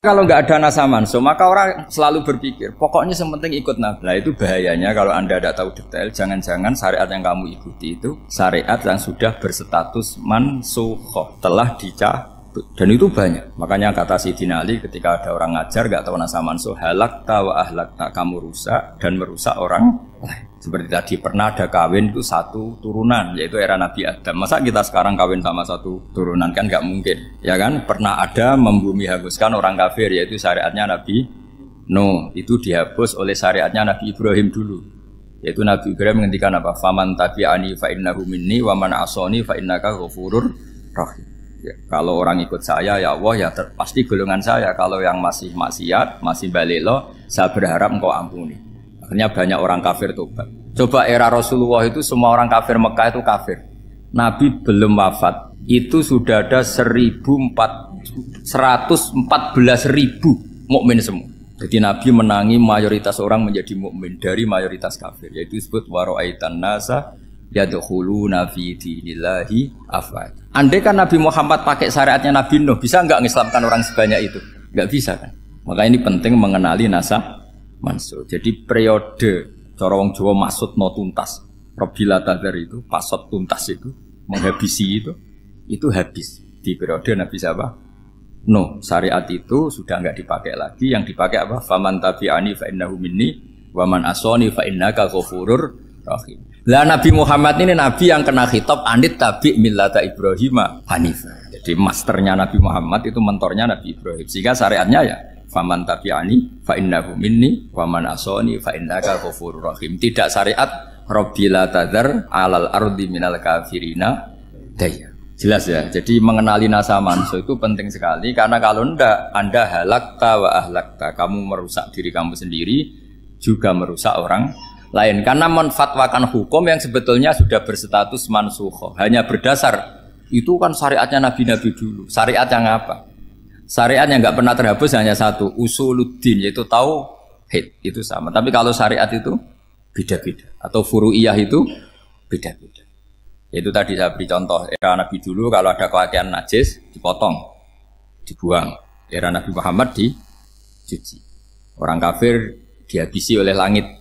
Kalau nggak ada nasa manso, maka orang selalu berpikir, pokoknya yang penting ikut Nabi. Nah, itu bahayanya kalau Anda tidak tahu detail, jangan-jangan syariat yang kamu ikuti itu syariat yang sudah berstatus mansuhoh, telah dicah dan itu banyak. Makanya kata si Dinali ketika ada orang ngajar gak tahu nasa mansuh halak tawa ahlak tak kamu rusak dan merusak orang Seperti tadi pernah ada kawin itu satu turunan yaitu era Nabi Adam. Masa kita sekarang kawin sama satu turunan kan gak mungkin. Ya kan? Pernah ada membumi haguskan orang kafir yaitu syariatnya Nabi No, itu dihapus oleh syariatnya Nabi Ibrahim dulu yaitu Nabi Ibrahim menghentikan apa faman tabi'ani ani innahu minni waman asoni asani fa rahim Ya, kalau orang ikut saya ya Allah ya ter, pasti golongan saya. Kalau yang masih maksiat, masih balik saya berharap engkau ampuni. Akhirnya banyak orang kafir tobat. Coba era Rasulullah itu semua orang kafir Mekah itu kafir. Nabi belum wafat, itu sudah ada 1.414 ribu mukmin semua. Jadi Nabi menangi mayoritas orang menjadi mukmin dari mayoritas kafir. Yaitu disebut waro'aitan nasa yadkhuluna nabi dinillahi afwaj. Andai kan Nabi Muhammad pakai syariatnya Nabi Nuh, bisa nggak ngislamkan orang sebanyak itu? Nggak bisa kan? Maka ini penting mengenali nasab mansur. Jadi periode corong jowo Jawa maksud no tuntas. Robila tadar itu, pasot tuntas itu, menghabisi itu, itu habis di periode Nabi siapa? No, syariat itu sudah nggak dipakai lagi. Yang dipakai apa? Faman tabi'ani fa innahu minni, waman asoni fa innaka ghafurur rahim. Lah Nabi Muhammad ini Nabi yang kena hitop anit tabi milata Ibrahim Hanif. Jadi masternya Nabi Muhammad itu mentornya Nabi Ibrahim. Sehingga syariatnya ya faman ani fa inna minni wa man fa inna ghafurur rahim. Tidak syariat robbila tadar alal ardi minal kafirina daya. Jelas ya. Jadi mengenali nasa manso itu penting sekali karena kalau ndak Anda halakta wa ahlakta, kamu merusak diri kamu sendiri juga merusak orang lain karena menfatwakan hukum yang sebetulnya sudah berstatus mansuho hanya berdasar itu kan syariatnya nabi-nabi dulu syariat yang apa syariat yang nggak pernah terhapus hanya satu usuluddin yaitu tahu hit itu sama tapi kalau syariat itu beda-beda atau furu'iyah itu beda-beda itu tadi saya beri contoh era nabi dulu kalau ada kewakilan najis dipotong dibuang era nabi Muhammad di cuci orang kafir dihabisi oleh langit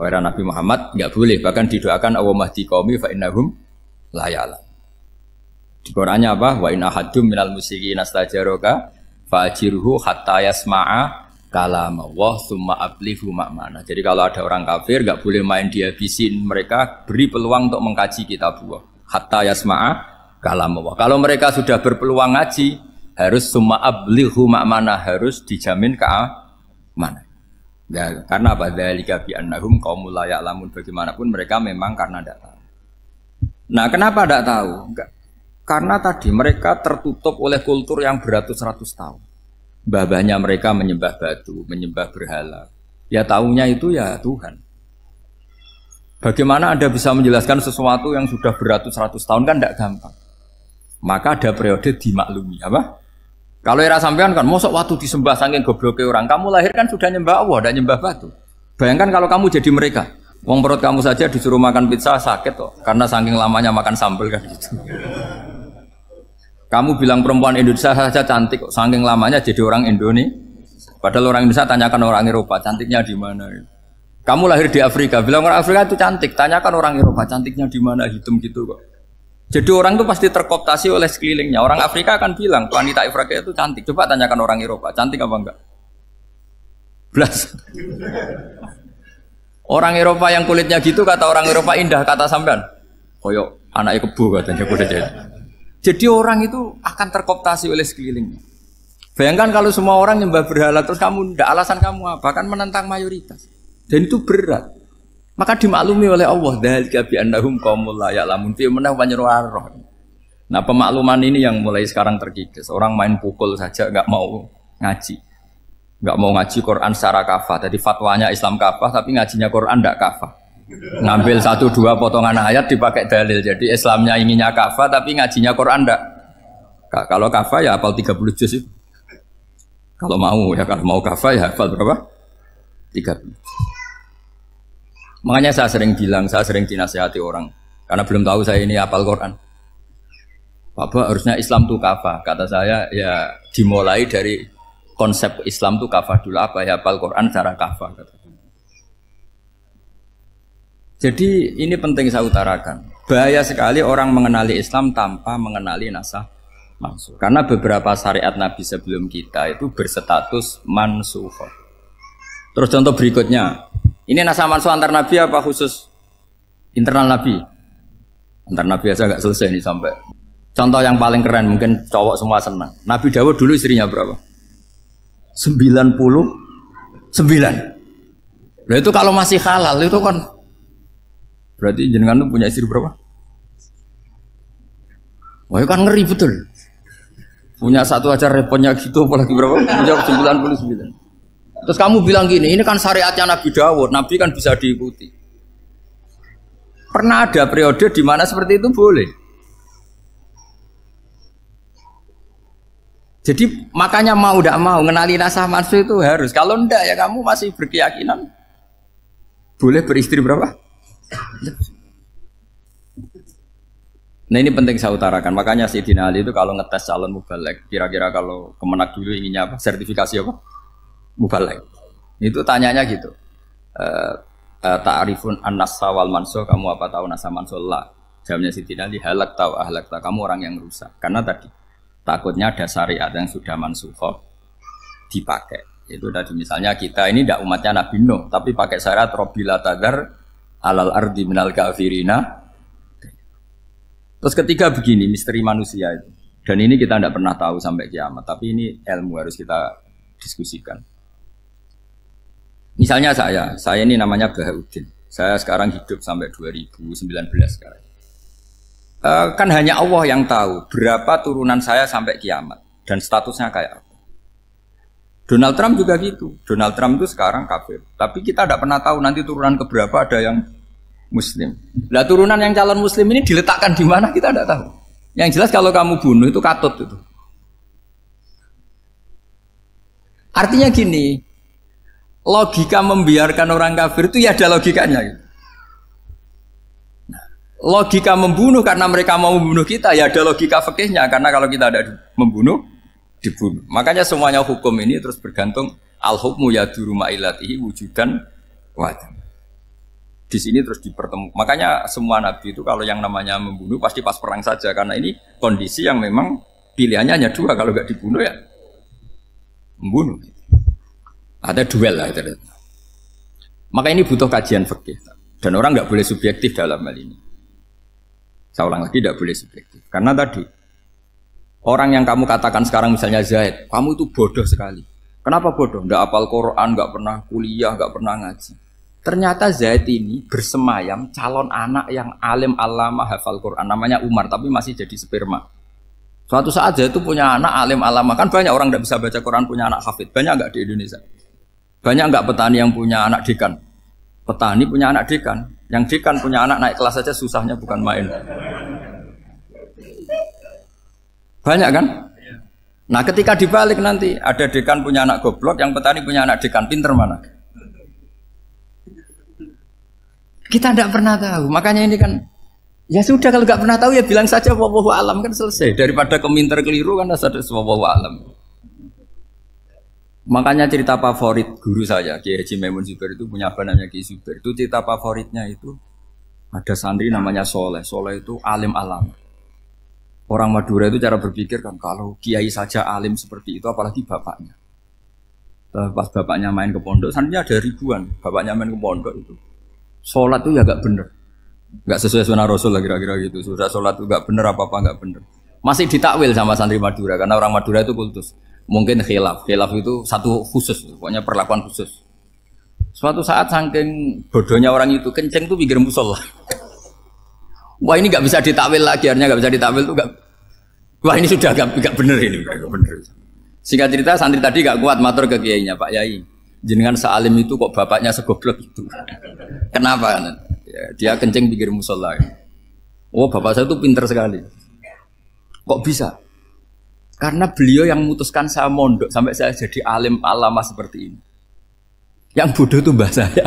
Era Nabi Muhammad nggak boleh, bahkan didoakan Allah mahdi Wa fa innahum layala. Di Qurannya apa? Wa in ahadum minal musyriki nastajaroka fa ajirhu hatta yasma'a kalam Allah summa ablihu Jadi kalau ada orang kafir nggak boleh main dihabisin mereka, beri peluang untuk mengkaji kitab buah Hatta yasma'a kalam Allah. Kalau mereka sudah berpeluang ngaji, harus summa ablihu Mana harus dijamin ke mana? karena apa? Dzalika bi annahum qaumul la ya'lamun bagaimanapun mereka memang karena tidak tahu. Nah, kenapa tidak tahu? Enggak. Karena tadi mereka tertutup oleh kultur yang beratus-ratus tahun. Babahnya mereka menyembah batu, menyembah berhala. Ya tahunya itu ya Tuhan. Bagaimana Anda bisa menjelaskan sesuatu yang sudah beratus-ratus tahun kan tidak gampang. Maka ada periode dimaklumi, apa? Kalau era sampean kan mosok waktu disembah saking gobloke orang, kamu lahir kan sudah nyembah Allah, tidak nyembah batu. Bayangkan kalau kamu jadi mereka. Wong perut kamu saja disuruh makan pizza sakit kok, karena saking lamanya makan sambel kan gitu. Kamu bilang perempuan Indonesia saja cantik kok, saking lamanya jadi orang Indonesia. Padahal orang Indonesia tanyakan orang Eropa, cantiknya di mana? Kamu lahir di Afrika, bilang orang Afrika itu cantik, tanyakan orang Eropa, cantiknya di mana hitam gitu kok. Jadi orang itu pasti terkoptasi oleh sekelilingnya. Orang Afrika akan bilang wanita Afrika itu cantik. Coba tanyakan orang Eropa, cantik apa enggak? Belas. Orang Eropa yang kulitnya gitu kata orang Eropa indah kata sampean. Koyok anaknya kebo katanya kulitnya. jadi. Jadi orang itu akan terkoptasi oleh sekelilingnya. Bayangkan kalau semua orang nyembah berhala terus kamu ndak alasan kamu apa kan menentang mayoritas. Dan itu berat. Maka dimaklumi oleh Allah dzalika bi annahum qaumul la ya'lamun fi menah roh. Nah, pemakluman ini yang mulai sekarang terkikis. Orang main pukul saja nggak mau ngaji. nggak mau ngaji Quran secara kafah. Tadi fatwanya Islam kafah tapi ngajinya Quran tidak kafah. Ngambil satu dua potongan ayat dipakai dalil. Jadi Islamnya inginnya kafah tapi ngajinya Quran ndak. Kalau kafah ya tiga 30 juz itu. Kalau mau ya kalau mau kafah ya apal berapa? 30. Makanya saya sering bilang, saya sering dinasihati orang karena belum tahu saya ini apal Quran. Bapak harusnya Islam tuh kafa, Kata saya ya dimulai dari konsep Islam tuh kafa dulu apa ya apal Quran cara kafa. Kata. Jadi ini penting saya utarakan. Bahaya sekali orang mengenali Islam tanpa mengenali nasah mansuh. Karena beberapa syariat Nabi sebelum kita itu berstatus mansuh. Terus contoh berikutnya, ini nasa antar nabi apa khusus internal nabi? Antar nabi aja nggak selesai ini sampai. Contoh yang paling keren mungkin cowok semua senang. Nabi Dawud dulu istrinya berapa? 99. Nah itu kalau masih halal itu kan berarti jenengan tuh punya istri berapa? Wah itu kan ngeri betul. Punya satu aja repotnya gitu apalagi berapa? Punya 99. Terus kamu bilang gini, ini kan syariatnya Nabi Dawud, Nabi kan bisa diikuti. Pernah ada periode di mana seperti itu boleh. Jadi makanya mau tidak mau mengenali nasah mansu itu harus. Kalau ndak ya kamu masih berkeyakinan boleh beristri berapa? Nah ini penting saya utarakan. Makanya si Dina itu kalau ngetes calon mubalek, kira-kira kalau kemenak dulu inginnya apa? Sertifikasi apa? mubalek. Itu tanyanya gitu. Uh, uh, Ta'rifun an manso, kamu apa tahu nasa manso? Lah. Jawabnya Siti Nali, halak tahu ahlak tahu. Kamu orang yang rusak. Karena tadi takutnya ada syariat yang sudah mansuho dipakai. Itu tadi misalnya kita ini tidak umatnya Nabi Nuh, tapi pakai syarat robila tagar alal ardi minal kafirina Terus ketiga begini misteri manusia itu. Dan ini kita tidak pernah tahu sampai kiamat, tapi ini ilmu harus kita diskusikan. Misalnya saya, saya ini namanya Bahauddin. Saya sekarang hidup sampai 2019 sekarang. E, kan hanya Allah yang tahu berapa turunan saya sampai kiamat dan statusnya kayak apa. Donald Trump juga gitu. Donald Trump itu sekarang kafir, tapi kita tidak pernah tahu nanti turunan keberapa ada yang Muslim. Lah turunan yang calon Muslim ini diletakkan di mana kita tidak tahu. Yang jelas kalau kamu bunuh itu katut itu. Artinya gini, logika membiarkan orang kafir itu ya ada logikanya. Nah, logika membunuh karena mereka mau membunuh kita ya ada logika fikihnya karena kalau kita ada membunuh dibunuh. Makanya semuanya hukum ini terus bergantung al hukmu ya duru ma'ilatihi wujudan wadan. Di sini terus dipertemu. Makanya semua nabi itu kalau yang namanya membunuh pasti pas perang saja karena ini kondisi yang memang pilihannya hanya dua kalau nggak dibunuh ya membunuh. Gitu. Ada duel lah. Itu. Maka ini butuh kajian fikih dan orang nggak boleh subjektif dalam hal ini. Saya ulang lagi tidak boleh subjektif karena tadi orang yang kamu katakan sekarang misalnya Zaid, kamu itu bodoh sekali. Kenapa bodoh? Nggak apal Quran, nggak pernah kuliah, nggak pernah ngaji. Ternyata Zaid ini bersemayam calon anak yang alim alama hafal Quran. Namanya Umar, tapi masih jadi sperma. Suatu saat Zaid itu punya anak alim alama. Kan banyak orang tidak bisa baca Quran punya anak hafid. Banyak nggak di Indonesia? Banyak nggak petani yang punya anak dekan? Petani punya anak dekan. Yang dekan punya anak naik kelas saja susahnya bukan main. Banyak kan? Nah ketika dibalik nanti ada dekan punya anak goblok, yang petani punya anak dekan pinter mana? Kita tidak pernah tahu. Makanya ini kan Ya sudah kalau nggak pernah tahu ya bilang saja wawahu alam kan selesai daripada keminter keliru kan ada sesuatu alam. Makanya cerita favorit guru saya, Kiai Haji Maimun Zuber itu punya apa namanya Kiai Zuber. Itu cerita favoritnya itu ada santri namanya Soleh. Soleh itu alim alam. Orang Madura itu cara berpikir kan kalau kiai saja alim seperti itu apalagi bapaknya. Eh, pas bapaknya main ke pondok, santrinya ada ribuan. Bapaknya main ke pondok itu. Sholat tuh ya gak bener Gak sesuai sunnah rasul lah kira-kira gitu sudah sholat itu nggak bener apa apa gak bener masih ditakwil sama santri Madura karena orang Madura itu kultus mungkin khilaf khilaf itu satu khusus pokoknya perlakuan khusus suatu saat saking bodohnya orang itu kenceng tuh pikir musola wah ini nggak bisa ditakwil lagi akhirnya nggak bisa ditakwil tuh gak, wah ini sudah gak, gak bener ini gak, bener singkat cerita santri tadi gak kuat matur ke kiainya pak yai jenengan sealim itu kok bapaknya segoblok itu kenapa ya, dia kenceng pikir musola oh bapak saya tuh pinter sekali kok bisa karena beliau yang memutuskan saya mondok sampai saya jadi alim alama seperti ini. Yang bodoh itu bahasanya. saya.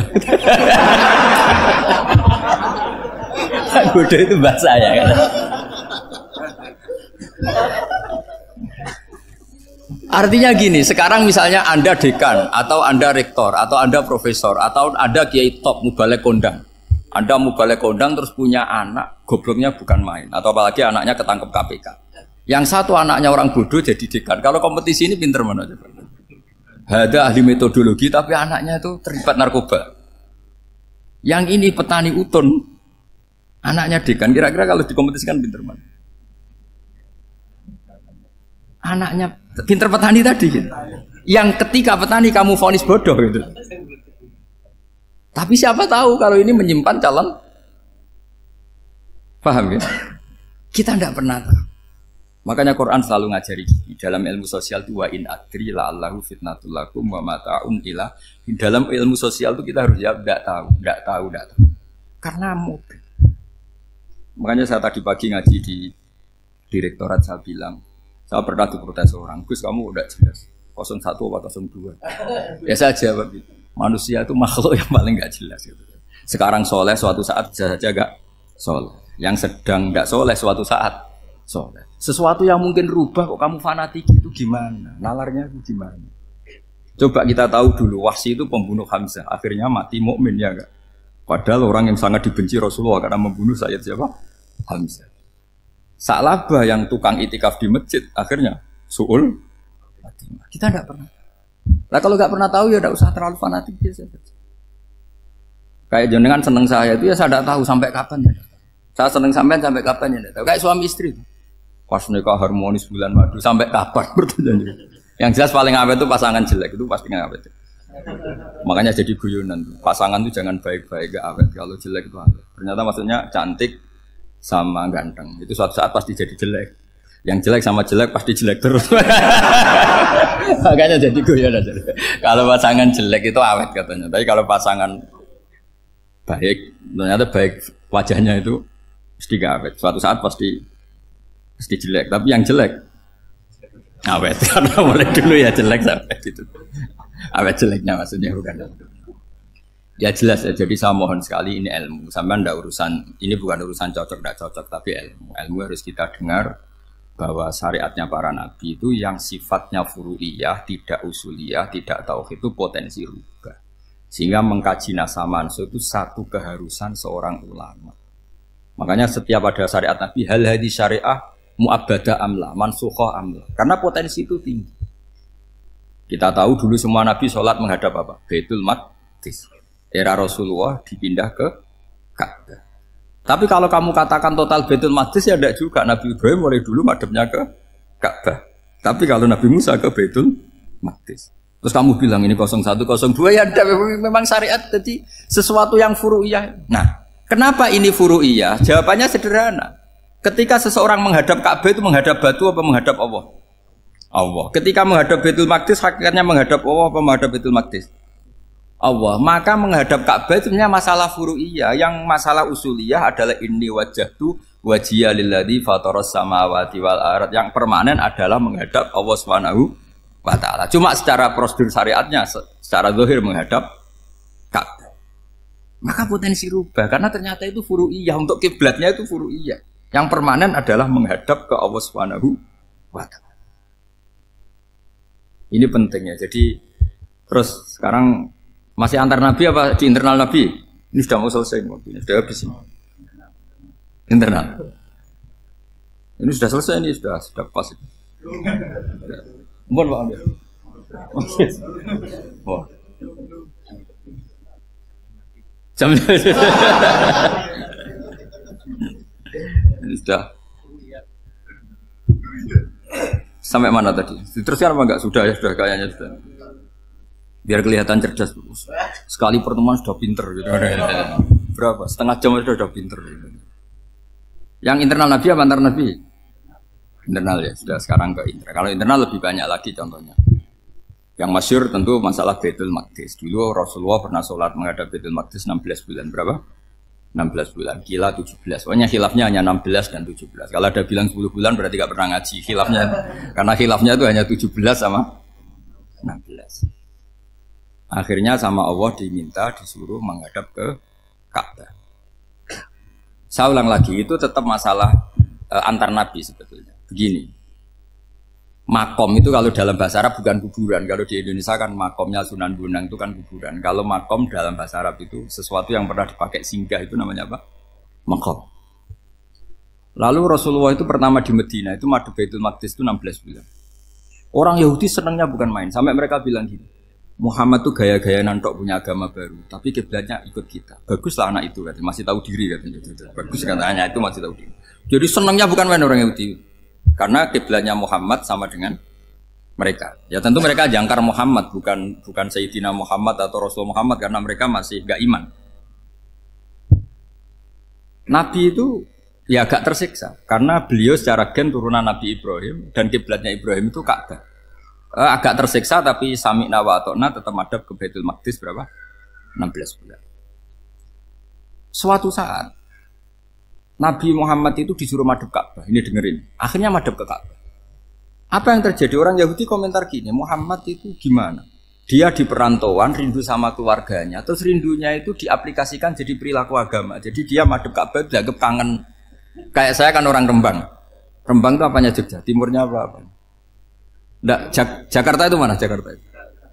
yang bodoh itu mbah saya. Artinya gini, sekarang misalnya Anda dekan, atau Anda rektor, atau Anda profesor, atau Anda kiai top mubalek kondang. Anda mubalek kondang terus punya anak, gobloknya bukan main. Atau apalagi anaknya ketangkep KPK. Yang satu anaknya orang bodoh jadi dekan. Kalau kompetisi ini pinter mana coba? Ada ahli metodologi tapi anaknya itu terlibat narkoba. Yang ini petani utun, anaknya dekan. Kira-kira kalau dikompetisikan pinter mana? Anaknya pinter petani tadi. Gitu. Yang ketika petani kamu vonis bodoh gitu. Tapi siapa tahu kalau ini menyimpan calon Paham ya? Kita tidak pernah tahu. Makanya Quran selalu ngajari di Dalam ilmu sosial itu wa in adri la allahu fitnatul lakum wa mata'un ila. Dalam ilmu sosial itu kita harus jawab enggak tahu, enggak tahu, enggak tahu. Karena mobil. Makanya saya tadi pagi ngaji di direktorat saya bilang, saya pernah protes orang, Gus kamu udah jelas. 01 atau 02. Ya saya jawab gitu. Manusia itu makhluk yang paling enggak jelas gitu. Sekarang soleh suatu saat saja enggak soleh. Yang sedang enggak soleh suatu saat soleh. Sesuatu yang mungkin rubah kok kamu fanatik itu gimana? Nalarnya itu gimana? Coba kita tahu dulu wahsi itu pembunuh Hamzah, akhirnya mati mukmin ya Padahal orang yang sangat dibenci Rasulullah karena membunuh Sayyid siapa? Hamzah. Sa'labah yang tukang itikaf di masjid akhirnya suul Kita tidak pernah. lah kalau nggak pernah tahu ya tidak usah terlalu fanatik ya saja. Kayak jenengan seneng saya itu ya saya tidak tahu sampai kapan ya. Saya seneng sampai sampai kapan ya. Tahu. Kayak suami istri. tuh pas nikah harmonis bulan madu sampai kapan pertanyaannya yang jelas paling awet itu pasangan jelek itu pasti nggak awet makanya jadi guyonan pasangan itu jangan baik-baik gak awet kalau jelek itu awet ternyata maksudnya cantik sama ganteng itu suatu saat pasti jadi jelek yang jelek sama jelek pasti jelek terus makanya jadi guyonan kalau pasangan jelek itu awet katanya tapi kalau pasangan baik ternyata baik wajahnya itu pasti gak awet suatu saat pasti Mesti jelek, tapi yang jelek awet karena mulai dulu ya jelek sampai itu. Awet jeleknya maksudnya bukan. Ya jelas ya, jadi saya mohon sekali ini ilmu. Sampai ndak urusan, ini bukan urusan cocok tidak cocok, tapi ilmu. Ilmu harus kita dengar bahwa syariatnya para nabi itu yang sifatnya furu'iyah, tidak usuliyah, tidak tauhid itu potensi rubah. Sehingga mengkaji nasa mansur itu satu keharusan seorang ulama. Makanya setiap ada syariat nabi, hal hadis syariah Muabada amla, mansukhoh amla. Karena potensi itu tinggi. Kita tahu dulu semua nabi sholat menghadap apa? Baitul Maqdis. Era Rasulullah dipindah ke Ka'bah. Tapi kalau kamu katakan total Baitul Maqdis ya tidak juga. Nabi Ibrahim mulai dulu madepnya ke Ka'bah. Tapi kalau Nabi Musa ke Baitul Maqdis. Terus kamu bilang ini 01, 02 ya ada memang syariat jadi sesuatu yang furu'iyah. Nah, kenapa ini furu'iyah? Jawabannya sederhana. Ketika seseorang menghadap Ka'bah itu menghadap batu apa menghadap Allah? Allah. Ketika menghadap Baitul Maqdis hakikatnya menghadap Allah apa menghadap Baitul Maqdis? Allah. Maka menghadap Ka'bah itu punya masalah furu'iyah. Yang masalah usuliyah adalah ini wajah tu wajiyah lilladhi fatoros samawati wal arat. Yang permanen adalah menghadap Allah Subhanahu wa ta'ala. Cuma secara prosedur syariatnya, secara zahir menghadap Ka'bah. Maka potensi rubah karena ternyata itu furu'iyah untuk kiblatnya itu furu'iyah. Yang permanen adalah menghadap ke Allah Subhanahu wa taala. Ini pentingnya. Jadi terus sekarang masih antar nabi apa di internal nabi? Ini sudah mau selesai ini sudah habis ini. Internal. Ini sudah selesai ini sudah sudah pas. Mohon Pak Amir. Ya. Jam sudah sampai mana tadi? Diteruskan apa enggak? Sudah ya, sudah kayaknya sudah. Biar kelihatan cerdas. Sekali pertemuan sudah pinter gitu. Ya. Berapa? Setengah jam sudah sudah pinter gitu. Yang internal Nabi apa antar Nabi? Internal ya, sudah sekarang ke internal. Kalau internal lebih banyak lagi contohnya. Yang masyur tentu masalah Baitul Maqdis. Dulu Rasulullah pernah sholat menghadap Baitul Maqdis 16 bulan. Berapa? 16 bulan, kila 17. Pokoknya hilafnya hanya 16 dan 17. Kalau ada bilang 10 bulan berarti gak pernah ngaji hilafnya, karena hilafnya itu hanya 17 sama 16. Akhirnya sama Allah diminta disuruh menghadap ke Ka'bah. Saya ulang lagi itu tetap masalah eh, antar nabi sebetulnya. Begini, makom itu kalau dalam bahasa Arab bukan kuburan. Kalau di Indonesia kan makomnya Sunan Gunung itu kan kuburan. Kalau makom dalam bahasa Arab itu sesuatu yang pernah dipakai singgah itu namanya apa? Makom. Lalu Rasulullah itu pertama di Medina itu madu Baitul Maqdis itu 16 bulan. Orang Yahudi senangnya bukan main. Sampai mereka bilang gini, Muhammad tuh gaya-gaya nantok punya agama baru, tapi kiblatnya ikut kita. Baguslah anak itu, katanya. masih tahu diri katanya. Bagus katanya itu masih tahu diri. Jadi senangnya bukan main orang Yahudi. Karena kiblatnya Muhammad sama dengan mereka. Ya tentu mereka jangkar Muhammad bukan bukan Sayyidina Muhammad atau Rasul Muhammad karena mereka masih gak iman. Nabi itu ya agak tersiksa karena beliau secara gen turunan Nabi Ibrahim dan kiblatnya Ibrahim itu Ka'bah. Eh, agak tersiksa tapi sami nawa na tetap madhab ke Baitul Maqdis berapa? 16 bulan. Suatu saat Nabi Muhammad itu disuruh madep Ka'bah. Ini dengerin. Akhirnya madep ke Ka'bah. Apa yang terjadi? Orang Yahudi komentar gini, Muhammad itu gimana? Dia di perantauan, rindu sama keluarganya. Terus rindunya itu diaplikasikan jadi perilaku agama. Jadi dia madep Ka'bah, dianggap kangen. Kayak saya kan orang Rembang. Rembang itu apanya Jogja? Timurnya apa? -apa? Nggak, Jak Jakarta itu mana Jakarta? Itu?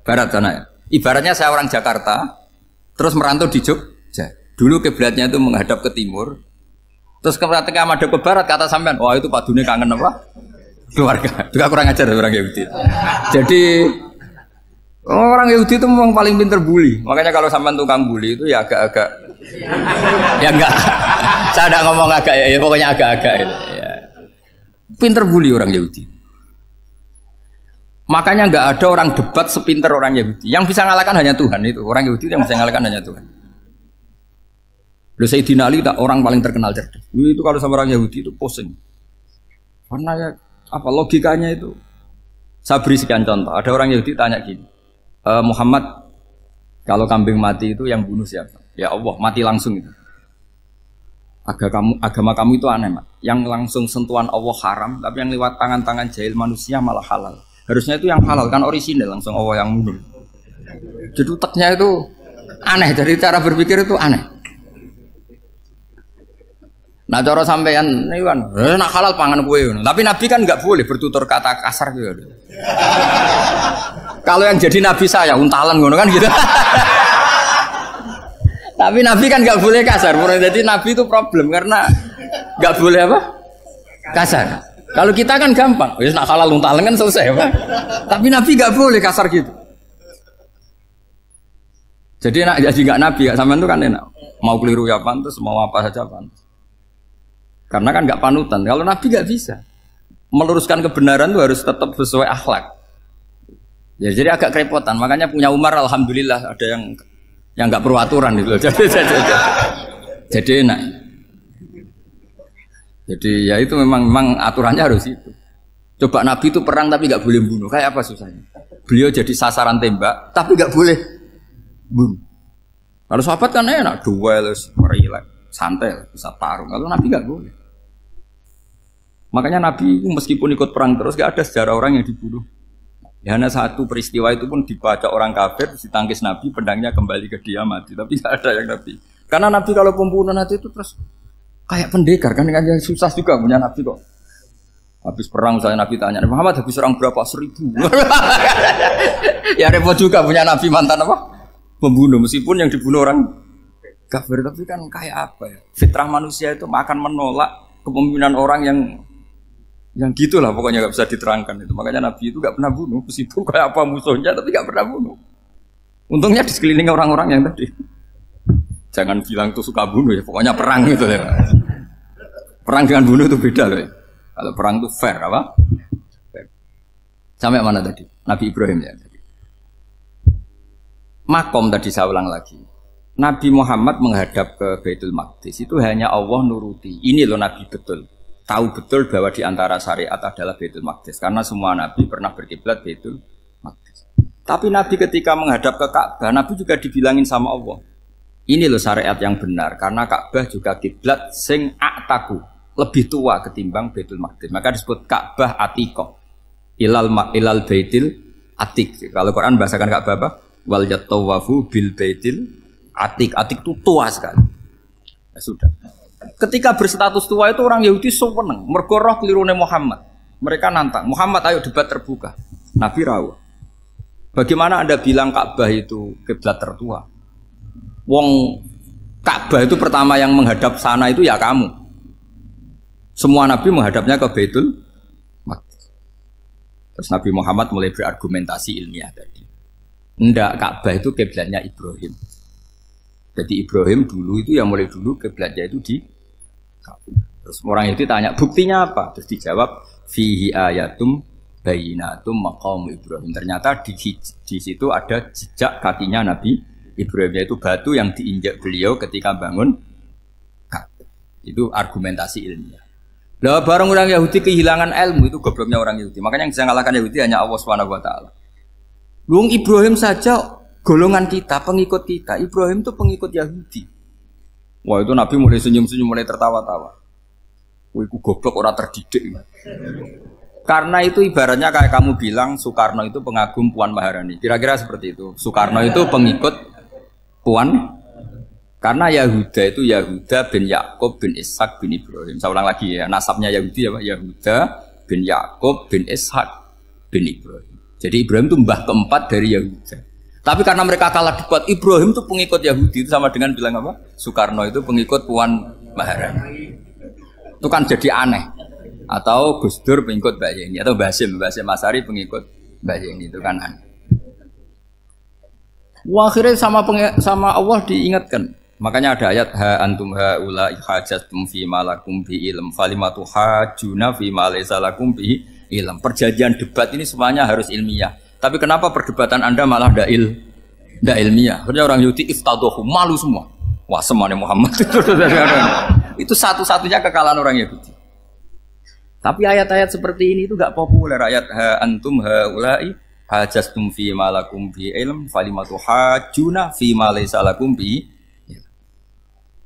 Barat sana ya? Ibaratnya saya orang Jakarta, terus merantau di Jogja. Dulu kiblatnya itu menghadap ke timur, Terus ke ketika madep ke barat kata sampean, wah itu Pak kangen apa? Keluarga. Juga kurang ajar ya orang Yahudi. Jadi orang Yahudi itu memang paling pinter bully. Makanya kalau sampean tukang bully itu ya agak-agak ya enggak. Saya enggak ngomong agak ya, ya pokoknya agak-agak ya. Pinter bully orang Yahudi. Makanya enggak ada orang debat sepinter orang Yahudi. Yang bisa ngalahkan hanya Tuhan itu. Orang Yahudi yang bisa ngalahkan hanya Tuhan. Lalu Sayyidina Ali orang paling terkenal cerdas. Itu kalau sama orang Yahudi itu pusing. Karena ya apa logikanya itu? Saya beri sekian contoh. Ada orang Yahudi tanya gini, e, Muhammad kalau kambing mati itu yang bunuh siapa? Ya Allah, mati langsung itu. Agama kamu, agama kamu itu aneh, Mak. Yang langsung sentuhan Allah haram, tapi yang lewat tangan-tangan jahil manusia malah halal. Harusnya itu yang halal kan orisinil langsung Allah yang bunuh. Jadi itu aneh dari cara berpikir itu aneh. Nah cara sampean nah, ini kan, eh, nak halal pangan kue. Tapi Nabi kan nggak boleh bertutur kata kasar gitu. Kalau yang jadi Nabi saya untalan gitu kan gitu. Tapi Nabi kan nggak boleh kasar. Jadi Nabi itu problem karena nggak boleh apa? Kasar. Kalau kita kan gampang. Wis nak halal untalan kan selesai apa? Tapi Nabi nggak boleh kasar gitu. Jadi enak jadi nggak Nabi ya sampean itu kan enak. Mau keliru ya pantas, mau apa saja pantas. Karena kan nggak panutan. Kalau Nabi nggak bisa. Meluruskan kebenaran itu harus tetap sesuai akhlak. Ya jadi agak kerepotan. Makanya punya Umar alhamdulillah ada yang yang nggak perlu aturan gitu. Jadi, jadi, jadi, jadi enak. Jadi ya itu memang memang aturannya harus itu. Coba Nabi itu perang tapi nggak boleh bunuh. Kayak apa susahnya? Beliau jadi sasaran tembak tapi nggak boleh bunuh. Kalau sahabat kan enak duel, merilek, santai, bisa tarung. Kalau Nabi nggak boleh. Makanya Nabi meskipun ikut perang terus gak ada sejarah orang yang dibunuh. Ya hanya satu peristiwa itu pun dibaca orang kafir, ditangkis Nabi, pedangnya kembali ke dia mati. Tapi gak ada yang Nabi. Karena Nabi kalau pembunuhan nanti itu terus kayak pendekar kan, kan yang susah juga punya Nabi kok. Habis perang misalnya Nabi tanya, Muhammad habis perang berapa? Seribu. ya repot juga punya Nabi mantan apa? Pembunuh, meskipun yang dibunuh orang kafir. Tapi kan kayak apa ya? Fitrah manusia itu akan menolak kepemimpinan orang yang yang gitulah pokoknya nggak bisa diterangkan itu makanya nabi itu nggak pernah bunuh meskipun kayak apa musuhnya tapi nggak pernah bunuh untungnya di sekeliling orang-orang yang tadi jangan bilang tuh suka bunuh ya pokoknya perang gitu ya perang dengan bunuh itu beda loh ya. kalau perang itu fair apa fair. sampai mana tadi nabi Ibrahim ya tadi makom tadi saya ulang lagi Nabi Muhammad menghadap ke Baitul Maqdis itu hanya Allah nuruti. Ini loh Nabi betul tahu betul bahwa di antara syariat adalah Baitul Maqdis karena semua nabi pernah berkiblat Baitul Maqdis. Tapi nabi ketika menghadap ke Ka'bah, nabi juga dibilangin sama Allah. Ini loh syariat yang benar karena Ka'bah juga kiblat sing ataku lebih tua ketimbang Baitul Maqdis. Maka disebut Ka'bah Atikoh. Ilal ma, ilal Baitil Atik. Kalau Quran bahasakan Ka'bah apa? Wal yatawafu bil Baitil Atik. Atik itu tua sekali. Ya, sudah ketika berstatus tua itu orang Yahudi meneng, mergoroh roh kelirune Muhammad. Mereka nantang, Muhammad ayo debat terbuka. Nabi Rawa Bagaimana Anda bilang Ka'bah itu kiblat tertua? Wong Ka'bah itu pertama yang menghadap sana itu ya kamu. Semua nabi menghadapnya ke Baitul Terus Nabi Muhammad mulai berargumentasi ilmiah tadi. enggak Ka'bah itu kiblatnya Ibrahim. Jadi Ibrahim dulu itu yang mulai dulu kiblatnya itu di Terus orang itu tanya buktinya apa? Terus dijawab fihi ayatum bayinatum maqam Ibrahim. Ternyata di, di situ ada jejak kakinya Nabi Ibrahim yaitu batu yang diinjak beliau ketika bangun Itu argumentasi ilmiah. Lah barang orang Yahudi kehilangan ilmu itu gobloknya orang Yahudi. Makanya yang bisa ngalahkan Yahudi hanya Allah Subhanahu wa taala. Lung Ibrahim saja golongan kita, pengikut kita, Ibrahim itu pengikut Yahudi. Wah itu Nabi mulai senyum-senyum, mulai tertawa-tawa. Wah ku goblok orang terdidik. Karena itu ibaratnya kayak kamu bilang Soekarno itu pengagum Puan Maharani. Kira-kira seperti itu. Soekarno itu pengikut Puan. Karena Yahuda itu Yahuda bin Yakob bin Ishak bin Ibrahim. Saya ulang lagi ya, nasabnya Yahudi ya Pak. Yahuda bin Yakob bin Ishak bin Ibrahim. Jadi Ibrahim itu mbah keempat dari Yahuda. Tapi karena mereka kalah debat, Ibrahim itu pengikut Yahudi itu sama dengan bilang apa? Soekarno itu pengikut Puan Maharani. Itu kan jadi aneh. Atau Gus Dur pengikut Mbak Yeni atau Basim Basim Masari pengikut Mbak Yeni itu kan aneh. Wah, akhirnya sama sama Allah diingatkan. Makanya ada ayat ha antum ha ula hajatum fi malakum bi ilm falimatu hajuna fi ma bi ilm. Perjanjian debat ini semuanya harus ilmiah. Tapi kenapa perdebatan Anda malah dail il, ilmiah? Karena orang Yahudi iftadohu malu semua. Wah semuanya Muhammad itu itu satu-satunya kekalahan orang Yahudi. Tapi ayat-ayat seperti ini itu gak populer. Ayat ha antum haulai hajastum fi malakum fi ilm falimatu hajuna fi malaysa lakum bi.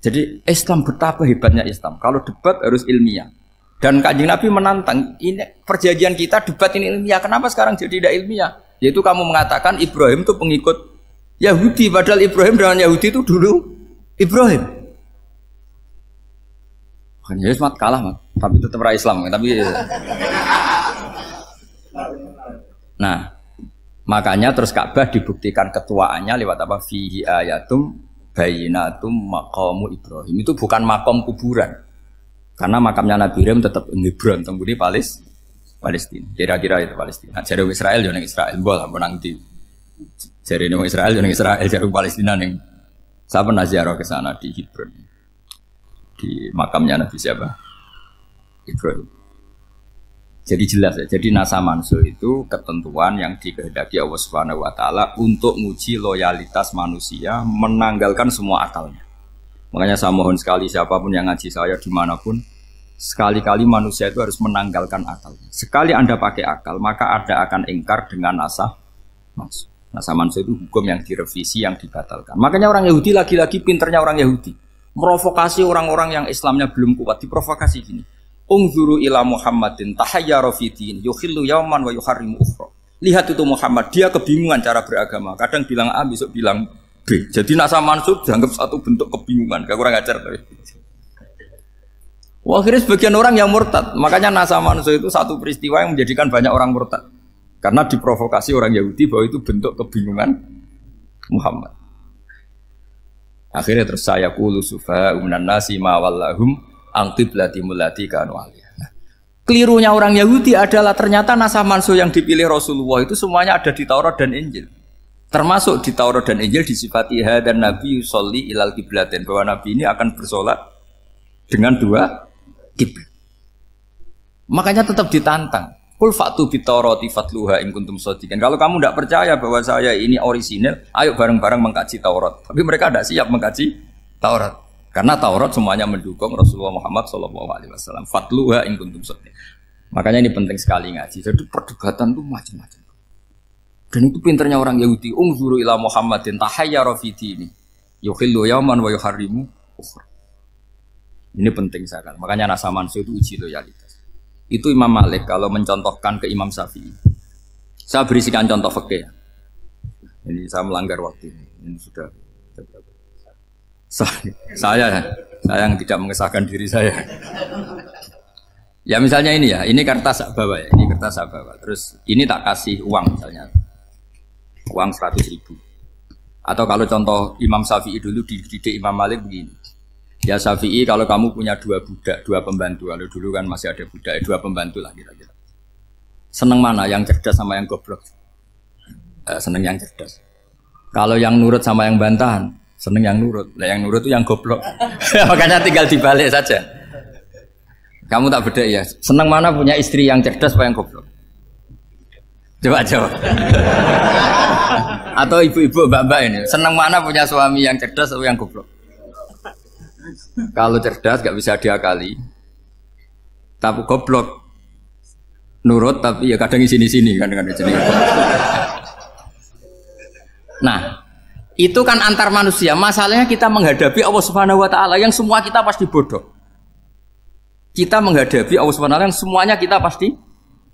Jadi Islam betapa hebatnya Islam. Kalau debat harus ilmiah. Dan kajian Nabi menantang ini perjanjian kita debat ini ilmiah. Kenapa sekarang jadi tidak ilmiah? Yaitu kamu mengatakan Ibrahim itu pengikut Yahudi. Padahal Ibrahim dengan Yahudi itu dulu Ibrahim. Bukan Yesus ya mat kalah mat, tapi tetap orang Islam. Tapi ya. nah makanya terus Ka'bah dibuktikan ketuaannya lewat apa fihi ayatum bayinatum makamu Ibrahim itu bukan makom kuburan karena makamnya Nabi Ibrahim tetap Ibrahim tembudi Palestina Palestina. Kira-kira itu Palestina. Nah, jadi Israel yo Israel, bola menang di. Jadi neng Israel yo Israel, jadi Palestina nih. Saya pernah ziarah ke sana di Hebron. Di makamnya Nabi siapa? Ibrahim. Jadi jelas ya. Jadi nasa mansuh itu ketentuan yang dikehendaki Allah Subhanahu wa taala untuk nguji loyalitas manusia menanggalkan semua akalnya. Makanya saya mohon sekali siapapun yang ngaji saya dimanapun Sekali-kali manusia itu harus menanggalkan akalnya. Sekali Anda pakai akal, maka ada akan ingkar dengan nasa maksud. Nasa manusia itu hukum yang direvisi, yang dibatalkan. Makanya orang Yahudi lagi-lagi pinternya orang Yahudi. Merovokasi orang-orang yang Islamnya belum kuat, diprovokasi gini. Ungzuru ila Muhammadin tahayyara fitin yukhillu yauman wa yuharrimu ufra. Lihat itu Muhammad, dia kebingungan cara beragama. Kadang bilang A, besok bilang B. Jadi nasa mansur dianggap satu bentuk kebingungan. Kayak kurang ajar Tapi. Wah, akhirnya sebagian orang yang murtad. Makanya nasa manusia itu satu peristiwa yang menjadikan banyak orang murtad. Karena diprovokasi orang Yahudi bahwa itu bentuk kebingungan Muhammad. Akhirnya terus saya kulu sufa umnan nasi mawallahum angtib latimulati mulati nah, Kelirunya orang Yahudi adalah ternyata nasa manusia yang dipilih Rasulullah itu semuanya ada di Taurat dan Injil. Termasuk di Taurat dan Injil disifati dan Nabi Yusolli ilal kiblatin bahwa Nabi ini akan bersolat dengan dua Kiblat. Makanya tetap ditantang. Kul faktu bitoroti fatluha in kuntum sodikan. Kalau kamu tidak percaya bahwa saya ini orisinil, ayo bareng-bareng mengkaji Taurat. Tapi mereka tidak siap mengkaji Taurat. Karena Taurat semuanya mendukung Rasulullah Muhammad SAW. Alaihi Wasallam. Fatluha in kuntum Makanya ini penting sekali ngaji. Jadi perdebatan itu macam-macam. Dan itu pinternya orang Yahudi. Umzuru ila Muhammadin tahayya rafidi ini. Yuhillu yaman wa yuharrimu ukhra. Ini penting sekali. Makanya nasa Mansur itu uji loyalitas. Itu Imam Malik kalau mencontohkan ke Imam Syafi'i. Saya berisikan contoh fakir. Ini saya melanggar waktu ini. Ini sudah. Saya, saya, yang tidak mengesahkan diri saya. Ya misalnya ini ya, ini kertas saya bawa ya, ini kertas saya bawa. Terus ini tak kasih uang misalnya, uang seratus ribu. Atau kalau contoh Imam Syafi'i dulu dididik Imam Malik begini, Ya Safi'i kalau kamu punya dua budak, dua pembantu. Kalau dulu kan masih ada budak, ya, dua pembantu lah kira-kira. Seneng mana? Yang cerdas sama yang goblok? Eh, seneng yang cerdas. Kalau yang nurut sama yang bantahan, seneng yang nurut. Nah yang nurut itu yang goblok. Makanya tinggal dibalik saja. Kamu tak beda ya. Seneng mana punya istri yang cerdas apa yang goblok? Coba jawab. Atau ibu-ibu mbak-mbak ini, seneng mana punya suami yang cerdas atau yang goblok? Kalau cerdas gak bisa diakali. Tapi goblok nurut tapi ya kadang di sini-sini kan dengan jenis Nah, itu kan antar manusia. Masalahnya kita menghadapi Allah Subhanahu wa taala yang semua kita pasti bodoh. Kita menghadapi Allah Subhanahu wa taala yang semuanya kita pasti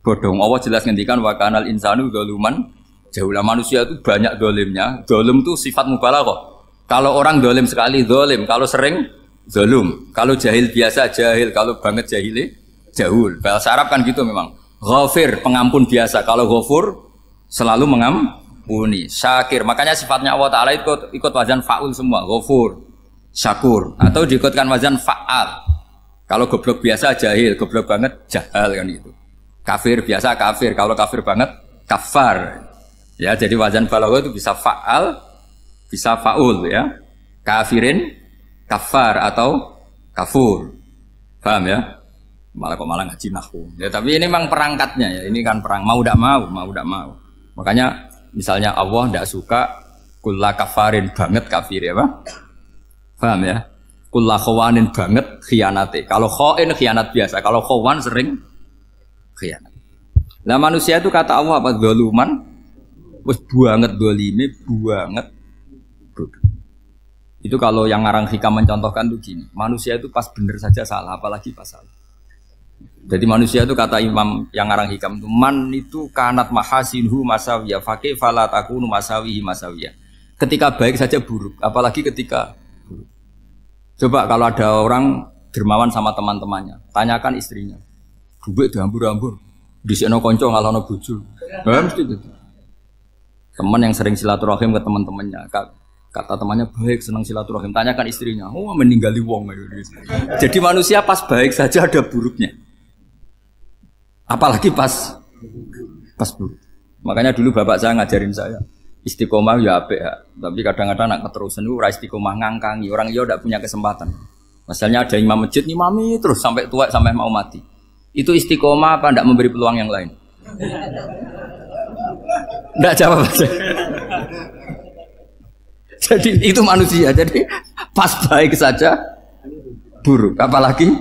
bodoh. Allah jelas ngendikan wa kanal insanu galuman Jauhlah manusia itu banyak dolimnya. Dolim itu sifat mubalaghah. Kalau orang dolim sekali dolim, kalau sering zalum. Kalau jahil biasa jahil, kalau banget jahili, eh, jahul. Bahasa Arab kan gitu memang. Ghafir, pengampun biasa. Kalau ghafur selalu mengampuni. Syakir, makanya sifatnya Allah Ta'ala ikut, ikut wajan fa'ul semua. Ghafur, syakur. Atau diikutkan wajan fa'al. Kalau goblok biasa jahil, goblok banget jahal kan gitu. Kafir biasa kafir, kalau kafir banget kafar. Ya, jadi wajan balaghah itu bisa fa'al, bisa faul ya. Kafirin kafar atau kafur. Paham ya? Malah kok malah ngaji nahu. Ya, tapi ini memang perangkatnya ya. Ini kan perang mau tidak mau, mau tidak mau. Makanya misalnya Allah tidak suka kulla kafarin banget kafir ya, Pak? Paham ya? Kulla khawanin banget khianati. Kalau ini khianat biasa, kalau khawan sering khianat. Nah, manusia itu kata Allah apa? Zaluman wes banget dolime, banget itu kalau yang ngarang hikam mencontohkan tuh gini, manusia itu pas bener saja salah, apalagi pas salah. Jadi manusia itu kata imam yang ngarang hikam itu man itu kanat mahasinhu masawiyah fakih falat aku nu masawihi masawiyah Ketika baik saja buruk, apalagi ketika buruk. Coba kalau ada orang dermawan sama teman-temannya, tanyakan istrinya. Dubek dihambur-hambur, di sini konco ngalahno bujul ya, nah, mesti gitu. Teman yang sering silaturahim ke teman-temannya, Kata temannya baik, senang silaturahim. Tanyakan istrinya, oh meninggali wong. Jadi manusia pas baik saja ada buruknya. Apalagi pas pas buruk. Makanya dulu bapak saya ngajarin saya istiqomah ya apa ya. Tapi kadang-kadang anak keterusan itu oh, istiqomah ngangkangi orang ya udah punya kesempatan. Misalnya ada imam masjid imami terus sampai tua sampai mau mati. Itu istiqomah apa tidak memberi peluang yang lain? Tidak jawab aja jadi itu manusia. Jadi pas baik saja buruk, apalagi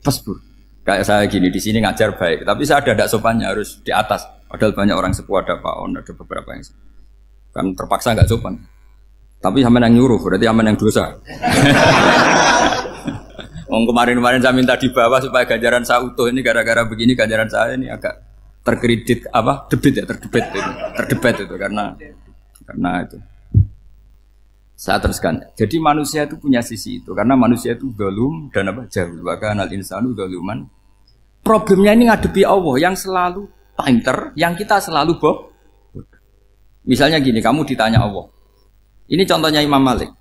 pas buruk. Kayak saya gini di sini ngajar baik, tapi saya ada tidak sopannya harus di atas. Padahal banyak orang sepuh ada Pak On, ada beberapa yang kan terpaksa nggak sopan. Tapi sama yang nyuruh, berarti sama yang dosa. Om kemarin-kemarin saya minta di bawah supaya ganjaran saya utuh ini gara-gara begini ganjaran saya ini agak terkredit apa debit ya terdebit itu terdebat itu karena karena itu saya teruskan. Jadi manusia itu punya sisi itu karena manusia itu belum dan apa jauh. Bahkan al insanu galuman. Problemnya ini ngadepi Allah yang selalu pinter, yang kita selalu bob. Misalnya gini, kamu ditanya Allah. Ini contohnya Imam Malik.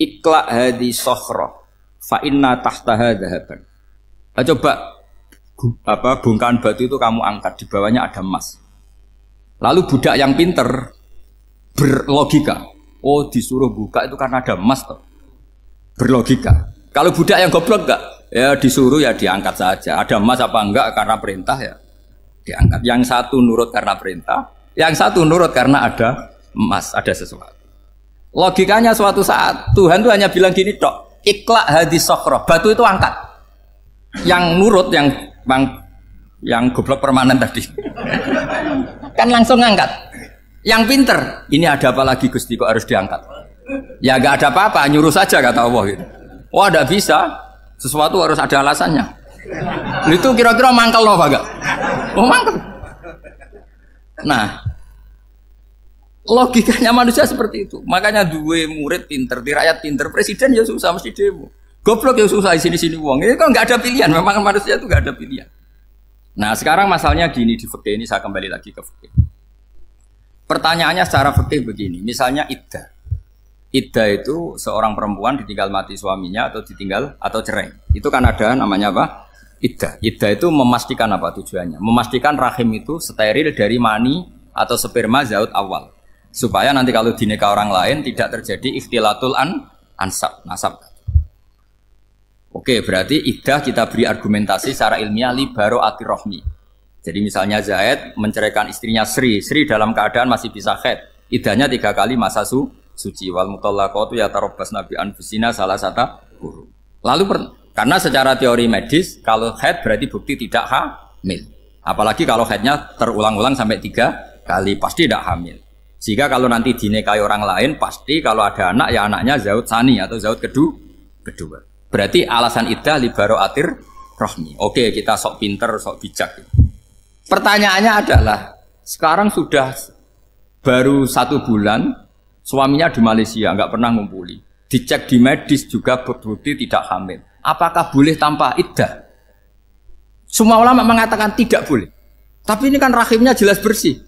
Ikla hadi sohro fa inna tahtaha dhahaban. Nah, coba apa bongkahan batu itu kamu angkat di bawahnya ada emas. Lalu budak yang pinter berlogika. Oh disuruh buka itu karena ada emas toh. Berlogika. Kalau budak yang goblok enggak? Ya disuruh ya diangkat saja. Ada emas apa enggak karena perintah ya diangkat. Yang satu nurut karena perintah, yang satu nurut karena ada emas, ada sesuatu. Logikanya suatu saat Tuhan tuh hanya bilang gini dok, ikhlas hadis sokro, batu itu angkat. Yang nurut yang bang yang goblok permanen tadi kan langsung ngangkat yang pinter, ini ada apa lagi Gusti kok harus diangkat? Ya gak ada apa-apa, nyuruh saja kata Allah gitu. Wah, ada bisa. Sesuatu harus ada alasannya. Itu kira-kira mangkel loh, Pak. Oh, mangkel. Nah, logikanya manusia seperti itu. Makanya dua murid pinter, di rakyat pinter, presiden ya susah mesti demo. Goblok ya susah di sini-sini uang. Ini kan nggak ada pilihan. Memang manusia itu nggak ada pilihan. Nah, sekarang masalahnya gini di fakir ini saya kembali lagi ke fakir. Pertanyaannya secara fikih begini, misalnya iddah. Iddah itu seorang perempuan ditinggal mati suaminya atau ditinggal atau cerai. Itu kan ada namanya apa? Iddah. Iddah itu memastikan apa tujuannya? Memastikan rahim itu steril dari mani atau sperma zaut awal. Supaya nanti kalau dinikah orang lain tidak terjadi ikhtilatul an ansab, nasab. Oke, berarti iddah kita beri argumentasi secara ilmiah li baro ati atirohmi jadi misalnya Zaid menceraikan istrinya Sri, Sri dalam keadaan masih bisa khed. Idahnya tiga kali masa su, suci. Wal mutallaqatu ya tarabbas nabi anfusina salah satu guru. Lalu per, karena secara teori medis kalau khed berarti bukti tidak hamil. Apalagi kalau headnya terulang-ulang sampai tiga kali pasti tidak hamil. Sehingga kalau nanti dinikahi orang lain pasti kalau ada anak ya anaknya zaud sani atau zaud kedua. kedua. Berarti alasan idah libaro atir rohmi. Oke kita sok pinter sok bijak. Pertanyaannya adalah sekarang sudah baru satu bulan suaminya di Malaysia nggak pernah ngumpuli. Dicek di medis juga berbukti tidak hamil. Apakah boleh tanpa iddah? Semua ulama mengatakan tidak boleh. Tapi ini kan rahimnya jelas bersih.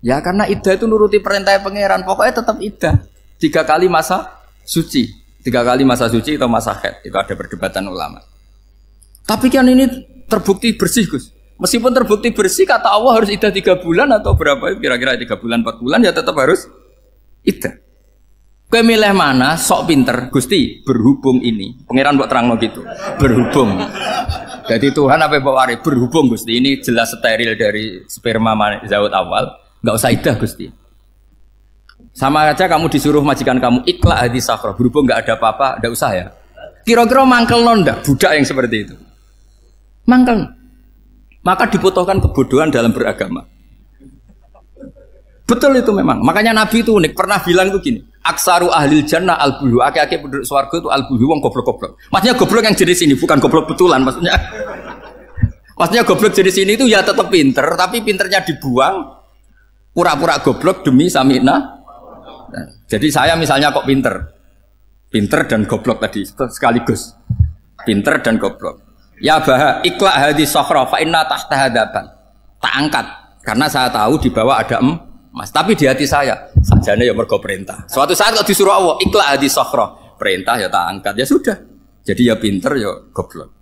Ya karena iddah itu nuruti perintah pangeran. Pokoknya tetap iddah. Tiga kali masa suci. Tiga kali masa suci atau masa haid Itu ada perdebatan ulama. Tapi kan ini terbukti bersih Gus. Meskipun terbukti bersih, kata Allah harus idah tiga bulan atau berapa? Kira-kira tiga bulan, empat bulan ya tetap harus idah. Kau milih mana? Sok pinter, gusti berhubung ini. Pangeran buat terang gitu, berhubung. Jadi Tuhan apa bawa hari berhubung gusti ini jelas steril dari sperma zat awal, nggak usah idah gusti. Sama aja kamu disuruh majikan kamu ikhlas hati sakro berhubung nggak ada apa-apa, nggak usah ya. Kira-kira mangkel nonda budak yang seperti itu. Mangkel. Maka dibutuhkan kebodohan dalam beragama. Betul itu memang. Makanya Nabi itu unik. Pernah bilang itu gini. Aksaru ahlil jannah al buhu. Aki-aki penduduk suarga itu al buhu. wong goblok-goblok. Maksudnya goblok yang jenis ini. Bukan goblok betulan. Maksudnya maksudnya goblok jenis ini itu ya tetap pinter. Tapi pinternya dibuang. Pura-pura goblok demi samina. Nah, jadi saya misalnya kok pinter. Pinter dan goblok tadi. Sekaligus. Pinter dan goblok. Ya bah, ikhlak hadis sahro fa inna tahta hadaban. Tak angkat karena saya tahu di bawah ada emas. Tapi di hati saya sajane ya mergo perintah. Suatu saat kalau disuruh Allah ikhlak hadis sahro perintah ya tak angkat ya sudah. Jadi ya pinter ya goblok.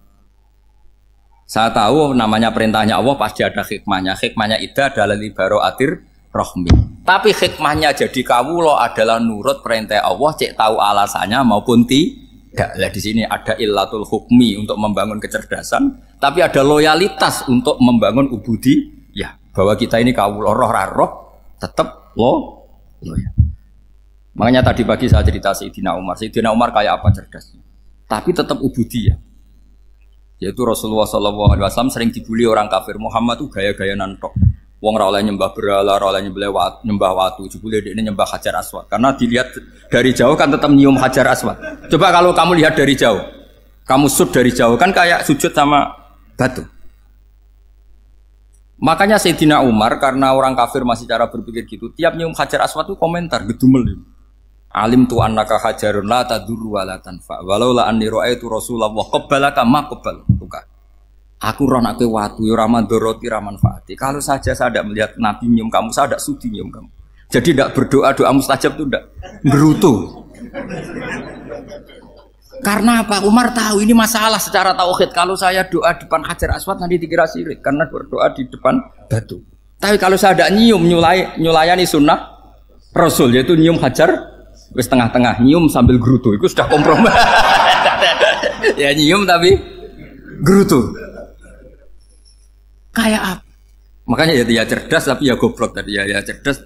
Saya tahu namanya perintahnya Allah pasti ada hikmahnya. Hikmahnya itu adalah libaro atir rohmi. Tapi hikmahnya jadi lo adalah nurut perintah Allah, cek tahu alasannya maupun ti tidak. Lah di sini ada illatul hukmi untuk membangun kecerdasan, tapi ada loyalitas untuk membangun ubudi. Ya, bahwa kita ini kawul roh roh tetap lo loyal. Makanya tadi pagi saya cerita Sayyidina Umar. Sayyidina Umar kayak apa cerdasnya. Tapi tetap ubudi ya. Yaitu Rasulullah SAW sering dibully orang kafir. Muhammad tuh gaya-gaya nantok. Wong ra oleh nyembah berhala, ra oleh nyembah watu, nyembah watu, jebule dekne nyembah Hajar Aswad. Karena dilihat dari jauh kan tetap nyium Hajar Aswad. Coba kalau kamu lihat dari jauh. Kamu sujud dari jauh kan kayak sujud sama batu. Makanya Sayyidina Umar karena orang kafir masih cara berpikir gitu, tiap nyium Hajar Aswad itu komentar gedumel. Alim tu annaka hajarun la tadurru wa la tanfa. Walau la anni ra'aitu Rasulullah qabbalaka ma qabbal. Tukar. Aku roh nak watu, ya raman doroti, raman fati. Kalau saja saya tidak melihat Nabi nyium kamu, saya tidak sudi nyium kamu. Jadi tidak berdoa doa mustajab itu tidak berutuh. Karena apa? Umar tahu ini masalah secara tauhid. Kalau saya doa depan hajar aswad nanti dikira sirik karena berdoa di depan batu. Tapi kalau saya tidak nyium nyulai, nyulayani sunnah Rasul yaitu nyium hajar wis tengah-tengah nyium sambil gerutu itu sudah kompromi. ya nyium tapi gerutu. Kayak apa? Makanya ya, ya cerdas tapi ya goblok tadi ya, ya cerdas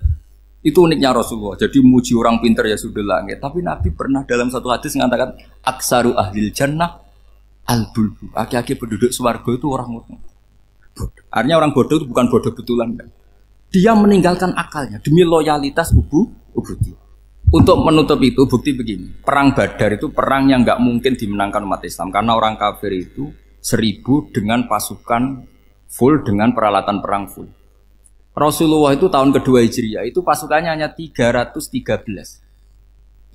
itu uniknya Rasulullah. Jadi muji orang pinter ya sudah langit. Tapi Nabi pernah dalam satu hadis mengatakan aksaru ahlil jannah al bulbu. Aki-aki penduduk swargo itu orang bodoh Artinya orang bodoh itu bukan bodoh betulan. Kan? Dia meninggalkan akalnya demi loyalitas ubu dia. Untuk menutup itu bukti begini, perang Badar itu perang yang nggak mungkin dimenangkan umat Islam karena orang kafir itu seribu dengan pasukan full dengan peralatan perang full. Rasulullah itu tahun kedua Hijriah itu pasukannya hanya 313.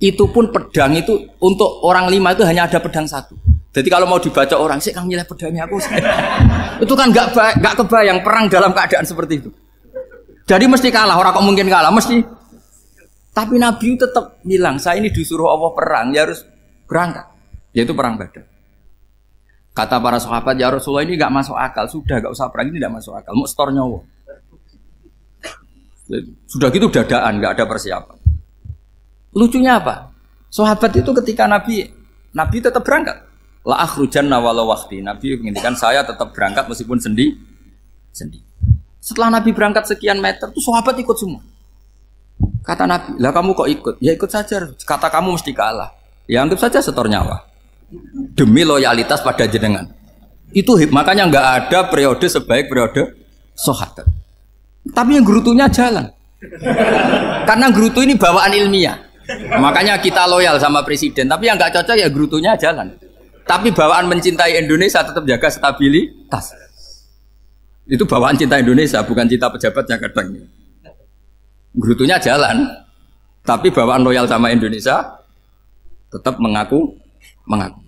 Itu pun pedang itu untuk orang lima itu hanya ada pedang satu. Jadi kalau mau dibaca orang sih kang nilai pedangnya aku. itu kan nggak nggak kebayang perang dalam keadaan seperti itu. Jadi mesti kalah orang kok mungkin kalah mesti. Tapi Nabi tetap bilang saya ini disuruh Allah perang ya harus berangkat. Yaitu perang Badar. Kata para sahabat, ya Rasulullah ini gak masuk akal. Sudah, gak usah perang ini nggak masuk akal. Mau setor nyawa. Sudah gitu dadaan, gak ada persiapan. Lucunya apa? Sahabat itu ketika Nabi Nabi tetap berangkat. La hujan nawala waktu Nabi menginginkan saya tetap berangkat meskipun sendi. Sendi. Setelah Nabi berangkat sekian meter, tuh sahabat ikut semua. Kata Nabi, lah kamu kok ikut? Ya ikut saja. Kata kamu mesti kalah. Ya anggap saja setor nyawa demi loyalitas pada jenengan. Itu makanya nggak ada periode sebaik periode sohater Tapi yang gerutunya jalan. Karena gerutu ini bawaan ilmiah. Makanya kita loyal sama presiden, tapi yang nggak cocok ya gerutunya jalan. Tapi bawaan mencintai Indonesia tetap jaga stabilitas. Itu bawaan cinta Indonesia, bukan cinta pejabat pejabatnya kadang. Gerutunya jalan, tapi bawaan loyal sama Indonesia tetap mengaku mengaku.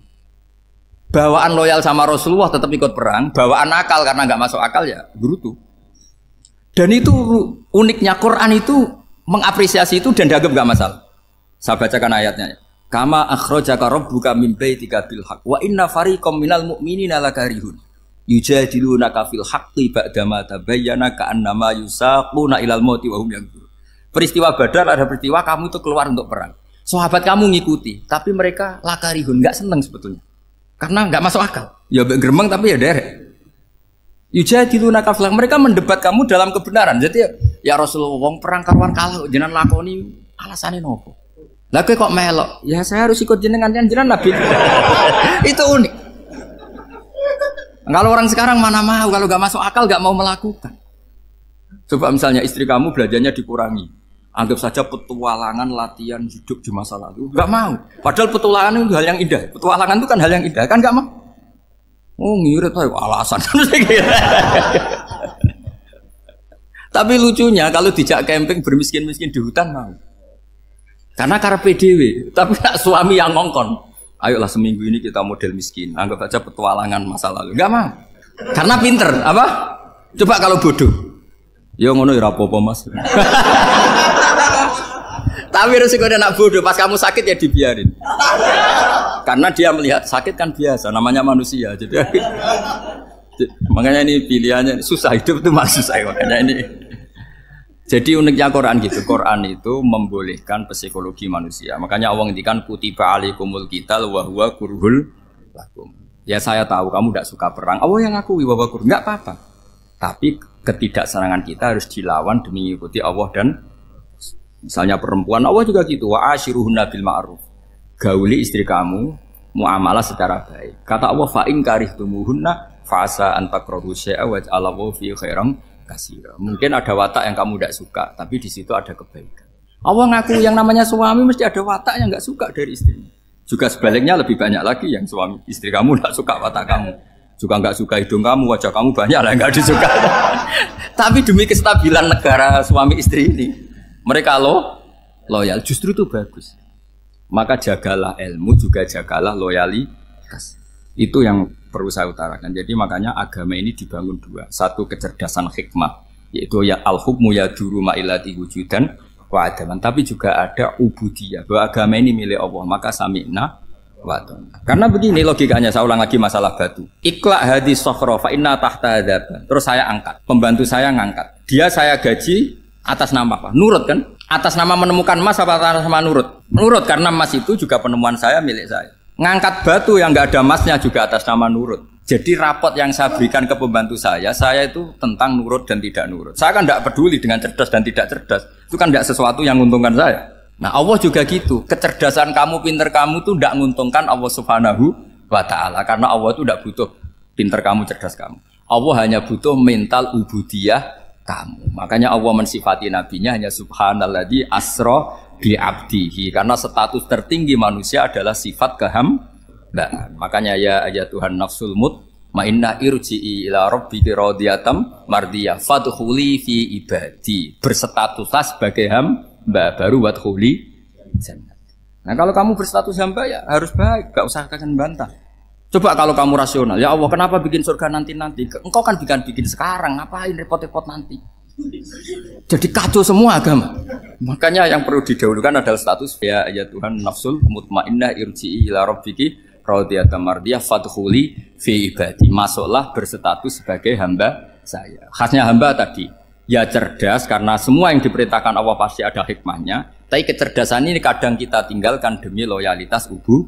Bawaan loyal sama Rasulullah tetap ikut perang, bawaan akal karena nggak masuk akal ya gerutu. Dan itu uniknya Quran itu mengapresiasi itu dan dagem nggak masalah. Saya bacakan ayatnya. Kama akhrajaka rabbuka min baitika bil haq wa inna fariqam minal mu'minina lakarihun yujadilunaka fil haqqi ba'da ma tabayyana ka'annama yusaquna ilal mauti wa hum yanzurun. Peristiwa Badar ada peristiwa kamu itu keluar untuk perang. Sahabat kamu ngikuti, tapi mereka laka lakarihun, nggak seneng sebetulnya. Karena nggak masuk akal. Ya geremeng tapi ya derek. Yujadiluna kafilah. Mereka mendebat kamu dalam kebenaran. Jadi ya Rasulullah wong perang karuan kalah jenengan lakoni alasannya nopo. Lah kok melok? Ya saya harus ikut jenengan kan jenengan Nabi. Itu unik. Kalau orang sekarang mana mau kalau nggak masuk akal nggak mau melakukan. Coba misalnya istri kamu belajarnya dikurangi, Anggap saja petualangan latihan hidup di masa lalu. nggak mau. Padahal petualangan itu hal yang indah. Petualangan itu kan hal yang indah. Kan nggak mau. Oh ngirit ayo alasan. Tapi lucunya kalau dijak camping bermiskin-miskin di hutan mau. Karena karena PDW Tapi nak suami yang ngongkon. Ayolah seminggu ini kita model miskin. Anggap saja petualangan masa lalu. nggak mau. Karena pinter. Apa? Coba kalau bodoh. Ya ngono ya apa Mas. Tapi resiko dia anak bodoh. Pas kamu sakit ya dibiarin. Karena dia melihat sakit kan biasa. Namanya manusia. Jadi makanya ini pilihannya susah hidup itu masuk saya makanya ini. Jadi uniknya Quran gitu. Quran itu membolehkan psikologi manusia. Makanya Allah ngendikan kutiba alaikumul kita wa huwa kurhul lakum. Ya saya tahu kamu tidak suka perang. Allah yang aku wibawa kurhul enggak apa-apa. Tapi ketidaksenangan kita harus dilawan demi mengikuti Allah dan Misalnya perempuan, Allah juga gitu. Wa asyiruhunna bil ma'ruf. Gauli istri kamu muamalah secara baik. Kata Allah fa in karihtumuhunna fa'asa antakrahu syai'a wa wofi fi khairam kasira. Mungkin ada watak yang kamu tidak suka, tapi di situ ada kebaikan. Allah ngaku yang namanya suami mesti ada watak yang nggak suka dari istrinya. Juga sebaliknya lebih banyak lagi yang suami istri kamu nggak suka watak kamu. Juga nggak suka hidung kamu, wajah kamu banyak lah yang nggak disuka. tapi demi kestabilan negara suami istri ini, mereka lo loyal, justru itu bagus. Maka jagalah ilmu juga jagalah loyalitas. Itu yang perlu saya utarakan. Jadi makanya agama ini dibangun dua. Satu kecerdasan hikmah, yaitu ya al-hukmu ya duru ma'ilati wujudan wa Tapi juga ada ubudiyah, bahwa agama ini milik Allah. Maka sami'na wa Karena begini logikanya, saya ulang lagi masalah batu. Ikla hadis sokhro fa inna tahta adaban. Terus saya angkat, pembantu saya ngangkat. Dia saya gaji atas nama apa? Nurut kan? Atas nama menemukan emas apa atas nama nurut? Nurut karena emas itu juga penemuan saya milik saya. Ngangkat batu yang nggak ada emasnya juga atas nama nurut. Jadi rapot yang saya berikan ke pembantu saya, saya itu tentang nurut dan tidak nurut. Saya kan tidak peduli dengan cerdas dan tidak cerdas. Itu kan tidak sesuatu yang menguntungkan saya. Nah Allah juga gitu. Kecerdasan kamu, pinter kamu itu tidak menguntungkan Allah Subhanahu wa Ta'ala. Karena Allah itu tidak butuh pinter kamu, cerdas kamu. Allah hanya butuh mental ubudiyah kamu. Makanya Allah mensifati nabinya hanya subhanalladzi asro bi abdihi karena status tertinggi manusia adalah sifat keham Nah, makanya ya ayat Tuhan nafsul mut ma inna irji'i ila rabbiki radiyatam mardiyah fadkhuli fi ibadi berstatuslah sebagai hamba baru wadkhuli jannah nah kalau kamu berstatus hamba ya harus baik gak usah kalian bantah Coba kalau kamu rasional, ya Allah kenapa bikin surga nanti-nanti? Engkau kan bikin bikin sekarang, ngapain repot-repot nanti? Jadi kacau semua agama. Makanya yang perlu didahulukan adalah status ya ya Tuhan nafsul mutmainnah irji ila rabbiki radiyatan fadkhuli fi ibadi. Masuklah berstatus sebagai hamba saya. Khasnya hamba tadi, ya cerdas karena semua yang diperintahkan Allah pasti ada hikmahnya. Tapi kecerdasan ini kadang kita tinggalkan demi loyalitas ubu